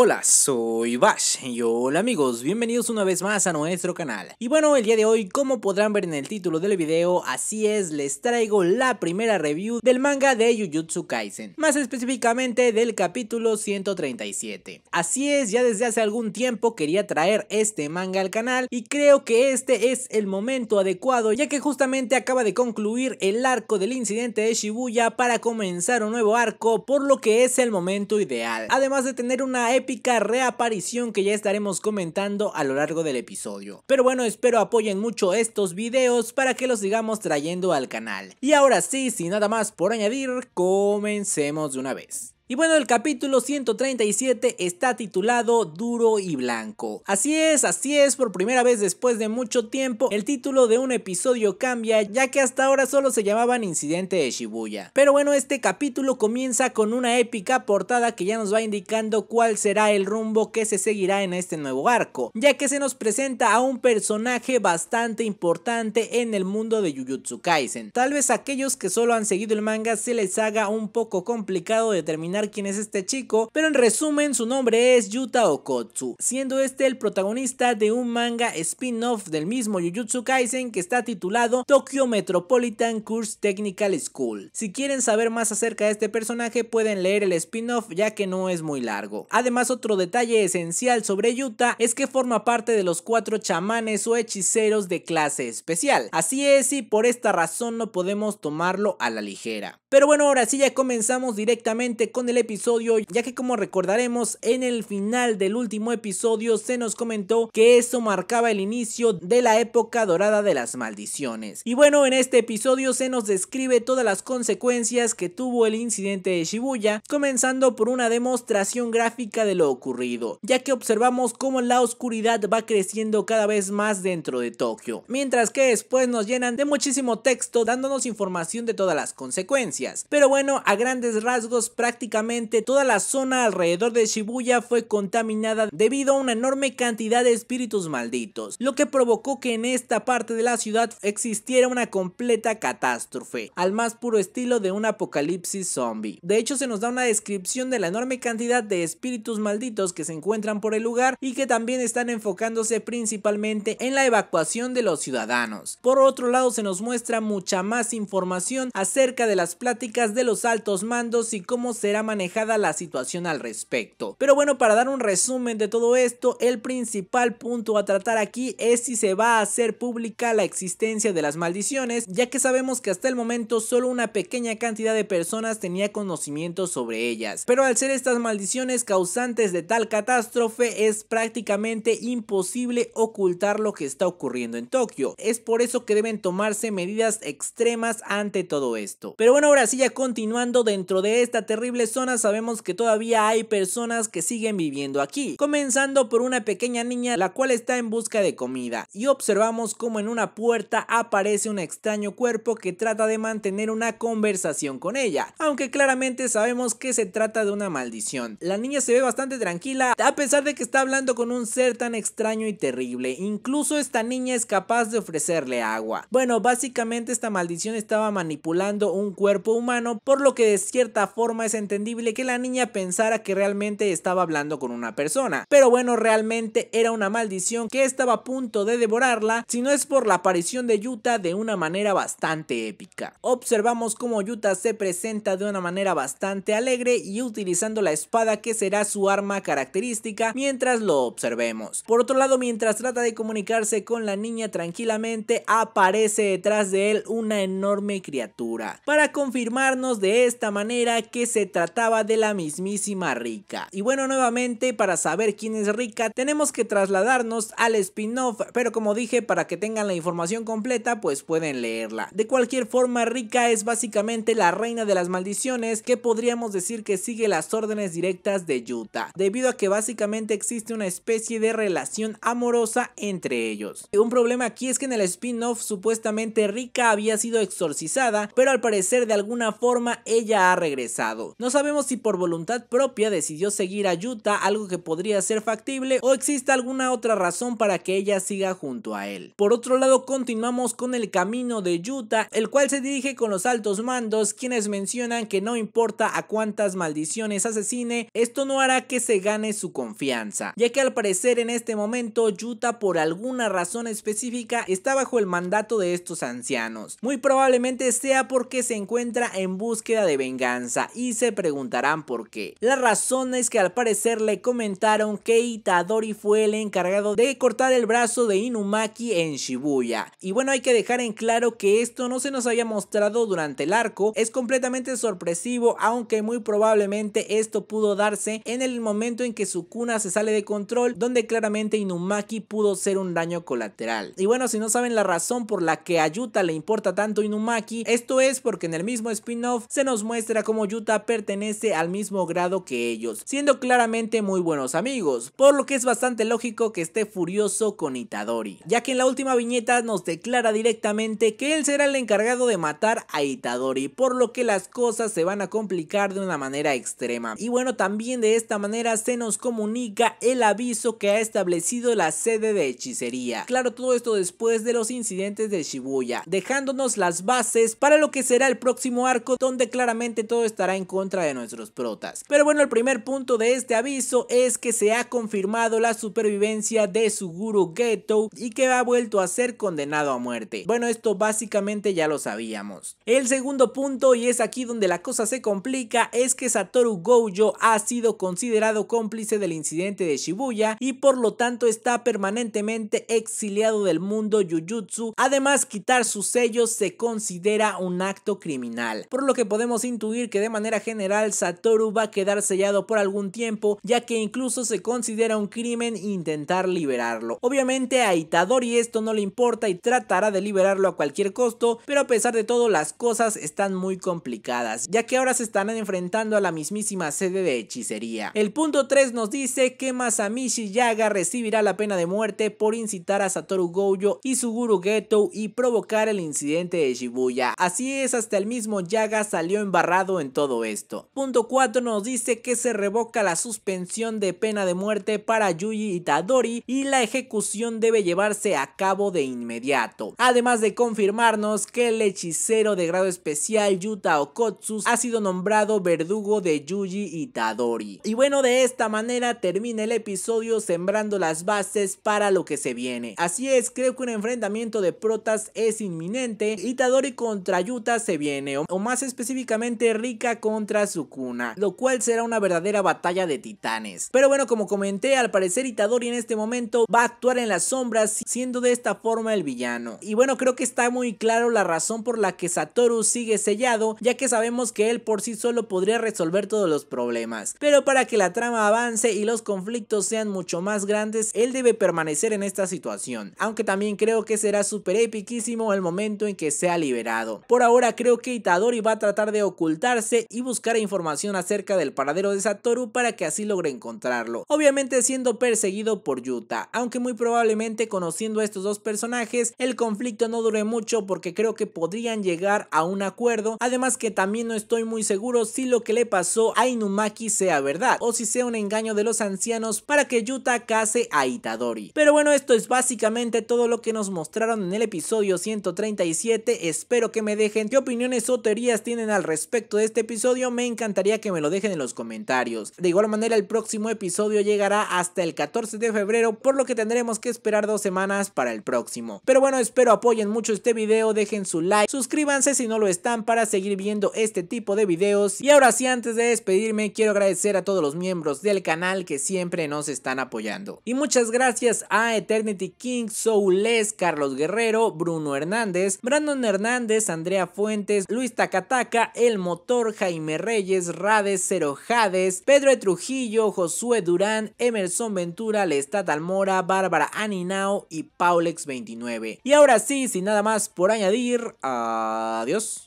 Hola, soy Bash y hola amigos, bienvenidos una vez más a nuestro canal. Y bueno, el día de hoy, como podrán ver en el título del video, así es, les traigo la primera review del manga de Jujutsu Kaisen, más específicamente del capítulo 137. Así es, ya desde hace algún tiempo quería traer este manga al canal y creo que este es el momento adecuado ya que justamente acaba de concluir el arco del incidente de Shibuya para comenzar un nuevo arco, por lo que es el momento ideal, además de tener una época reaparición que ya estaremos comentando a lo largo del episodio. Pero bueno, espero apoyen mucho estos videos para que los sigamos trayendo al canal. Y ahora sí, sin nada más por añadir, comencemos de una vez. Y bueno, el capítulo 137 está titulado Duro y Blanco. Así es, así es, por primera vez después de mucho tiempo, el título de un episodio cambia, ya que hasta ahora solo se llamaban Incidente de Shibuya. Pero bueno, este capítulo comienza con una épica portada que ya nos va indicando cuál será el rumbo que se seguirá en este nuevo arco, ya que se nos presenta a un personaje bastante importante en el mundo de Jujutsu Kaisen. Tal vez a aquellos que solo han seguido el manga se les haga un poco complicado determinar quién es este chico, pero en resumen su nombre es Yuta Okotsu, siendo este el protagonista de un manga spin-off del mismo Jujutsu Kaisen que está titulado Tokyo Metropolitan Course Technical School. Si quieren saber más acerca de este personaje pueden leer el spin-off ya que no es muy largo. Además otro detalle esencial sobre Yuta es que forma parte de los cuatro chamanes o hechiceros de clase especial. Así es y por esta razón no podemos tomarlo a la ligera. Pero bueno, ahora sí ya comenzamos directamente con el episodio, ya que como recordaremos en el final del último episodio se nos comentó que eso marcaba el inicio de la época dorada de las maldiciones. Y bueno, en este episodio se nos describe todas las consecuencias que tuvo el incidente de Shibuya, comenzando por una demostración gráfica de lo ocurrido, ya que observamos cómo la oscuridad va creciendo cada vez más dentro de Tokio, mientras que después nos llenan de muchísimo texto dándonos información de todas las consecuencias. Pero bueno, a grandes rasgos prácticamente toda la zona alrededor de Shibuya fue contaminada debido a una enorme cantidad de espíritus malditos, lo que provocó que en esta parte de la ciudad existiera una completa catástrofe, al más puro estilo de un apocalipsis zombie. De hecho se nos da una descripción de la enorme cantidad de espíritus malditos que se encuentran por el lugar y que también están enfocándose principalmente en la evacuación de los ciudadanos. Por otro lado se nos muestra mucha más información acerca de las plantas de los altos mandos y cómo será manejada la situación al respecto. Pero bueno, para dar un resumen de todo esto, el principal punto a tratar aquí es si se va a hacer pública la existencia de las maldiciones, ya que sabemos que hasta el momento solo una pequeña cantidad de personas tenía conocimiento sobre ellas. Pero al ser estas maldiciones causantes de tal catástrofe, es prácticamente imposible ocultar lo que está ocurriendo en Tokio. Es por eso que deben tomarse medidas extremas ante todo esto. Pero bueno, ahora Ahora ya continuando dentro de esta terrible zona, sabemos que todavía hay personas que siguen viviendo aquí, comenzando por una pequeña niña la cual está en busca de comida y observamos como en una puerta aparece un extraño cuerpo que trata de mantener una conversación con ella, aunque claramente sabemos que se trata de una maldición. La niña se ve bastante tranquila a pesar de que está hablando con un ser tan extraño y terrible, incluso esta niña es capaz de ofrecerle agua. Bueno, básicamente esta maldición estaba manipulando un cuerpo humano, por lo que de cierta forma es entendible que la niña pensara que realmente estaba hablando con una persona. Pero bueno, realmente era una maldición que estaba a punto de devorarla, si no es por la aparición de Yuta de una manera bastante épica. Observamos cómo Yuta se presenta de una manera bastante alegre y utilizando la espada que será su arma característica mientras lo observemos. Por otro lado, mientras trata de comunicarse con la niña tranquilamente, aparece detrás de él una enorme criatura. Para confirmar confirmarnos de esta manera que se trataba de la mismísima Rika. Y bueno, nuevamente para saber quién es Rika tenemos que trasladarnos al spin-off, pero como dije, para que tengan la información completa pues pueden leerla. De cualquier forma, Rika es básicamente la reina de las maldiciones que podríamos decir que sigue las órdenes directas de Yuta, debido a que básicamente existe una especie de relación amorosa entre ellos. Un problema aquí es que en el spin-off supuestamente Rika había sido exorcizada, pero al parecer de algún forma ella ha regresado. No sabemos si por voluntad propia decidió seguir a Yuta, algo que podría ser factible, o existe alguna otra razón para que ella siga junto a él. Por otro lado, continuamos con el camino de Yuta, el cual se dirige con los altos mandos, quienes mencionan que no importa a cuántas maldiciones asesine, esto no hará que se gane su confianza, ya que al parecer en este momento Yuta por alguna razón específica está bajo el mandato de estos ancianos. Muy probablemente sea porque se encuentra en búsqueda de venganza y se preguntarán por qué. La razón es que al parecer le comentaron que Itadori fue el encargado de cortar el brazo de Inumaki en Shibuya. Y bueno, hay que dejar en claro que esto no se nos había mostrado durante el arco, es completamente sorpresivo, aunque muy probablemente esto pudo darse en el momento en que su cuna se sale de control, donde claramente Inumaki pudo ser un daño colateral. Y bueno, si no saben la razón por la que a Yuta le importa tanto Inumaki, esto es porque en el mismo spin-off se nos muestra como Yuta pertenece al mismo grado que ellos, siendo claramente muy buenos amigos, por lo que es bastante lógico que esté furioso con Itadori, ya que en la última viñeta nos declara directamente que él será el encargado de matar a Itadori, por lo que las cosas se van a complicar de una manera extrema. Y bueno, también de esta manera se nos comunica el aviso que ha establecido la sede de hechicería. Claro, todo esto después de los incidentes de Shibuya, dejándonos las bases para lo que será el próximo arco donde claramente todo estará en contra de nuestros protas. Pero bueno, el primer punto de este aviso es que se ha confirmado la supervivencia de Suguru Geto y que ha vuelto a ser condenado a muerte. Bueno, esto básicamente ya lo sabíamos. El segundo punto, y es aquí donde la cosa se complica, es que Satoru Gojo ha sido considerado cómplice del incidente de Shibuya y por lo tanto está permanentemente exiliado del mundo Jujutsu. Además, quitar sus sellos se considera un acto criminal por lo que podemos intuir que de manera general Satoru va a quedar sellado por algún tiempo, ya que incluso se considera un crimen intentar liberarlo. Obviamente a Itadori esto no le importa y tratará de liberarlo a cualquier costo, pero a pesar de todo las cosas están muy complicadas, ya que ahora se estarán enfrentando a la mismísima sede de hechicería. El punto 3 nos dice que Masamichi Yaga recibirá la pena de muerte por incitar a Satoru Gojo y su guru Geto y provocar el incidente de Shibuya. Así es hasta el mismo Yaga salió embarrado en todo esto. Punto 4 nos dice que se revoca la suspensión de pena de muerte para Yuji Itadori y la ejecución debe llevarse a cabo de inmediato. Además de confirmarnos que el hechicero de grado especial Yuta Okotsu ha sido nombrado verdugo de Yuji Itadori. Y bueno, de esta manera termina el episodio sembrando las bases para lo que se viene. Así es, creo que un enfrentamiento de protas es inminente. Itadori contra Yuta se viene o más específicamente Rika contra Sukuna, lo cual será una verdadera batalla de titanes. Pero bueno, como comenté, al parecer Itadori en este momento va a actuar en las sombras, siendo de esta forma el villano. Y bueno, creo que está muy claro la razón por la que Satoru sigue sellado, ya que sabemos que él por sí solo podría resolver todos los problemas. Pero para que la trama avance y los conflictos sean mucho más grandes, él debe permanecer en esta situación. Aunque también creo que será súper epiquísimo el momento en que sea liberado. Por ahora creo que Itadori Itadori va a tratar de ocultarse y buscar información acerca del paradero de Satoru para que así logre encontrarlo, obviamente siendo perseguido por Yuta, aunque muy probablemente conociendo a estos dos personajes el conflicto no dure mucho porque creo que podrían llegar a un acuerdo, además que también no estoy muy seguro si lo que le pasó a Inumaki sea verdad o si sea un engaño de los ancianos para que Yuta case a Itadori. Pero bueno, esto es básicamente todo lo que nos mostraron en el episodio 137, espero que me dejen qué opiniones o teorías tienen al respecto de este episodio, me encantaría que me lo dejen en los comentarios. De igual manera, el próximo episodio llegará hasta el 14 de febrero, por lo que tendremos que esperar dos semanas para el próximo. Pero bueno, espero apoyen mucho este video, dejen su like, suscríbanse si no lo están para seguir viendo este tipo de videos. Y ahora sí, antes de despedirme, quiero agradecer a todos los miembros del canal que siempre nos están apoyando. Y muchas gracias a Eternity King, Soules, Carlos Guerrero, Bruno Hernández, Brandon Hernández, Andrea Fuentes, Luis Takataka, El Motor, Jaime Reyes, Rades, Cero Jades, Pedro e. Trujillo, Josué Durán, Emerson Ventura, Lestat Almora, Bárbara Aninao y Paulex29. Y ahora sí, sin nada más por añadir, adiós.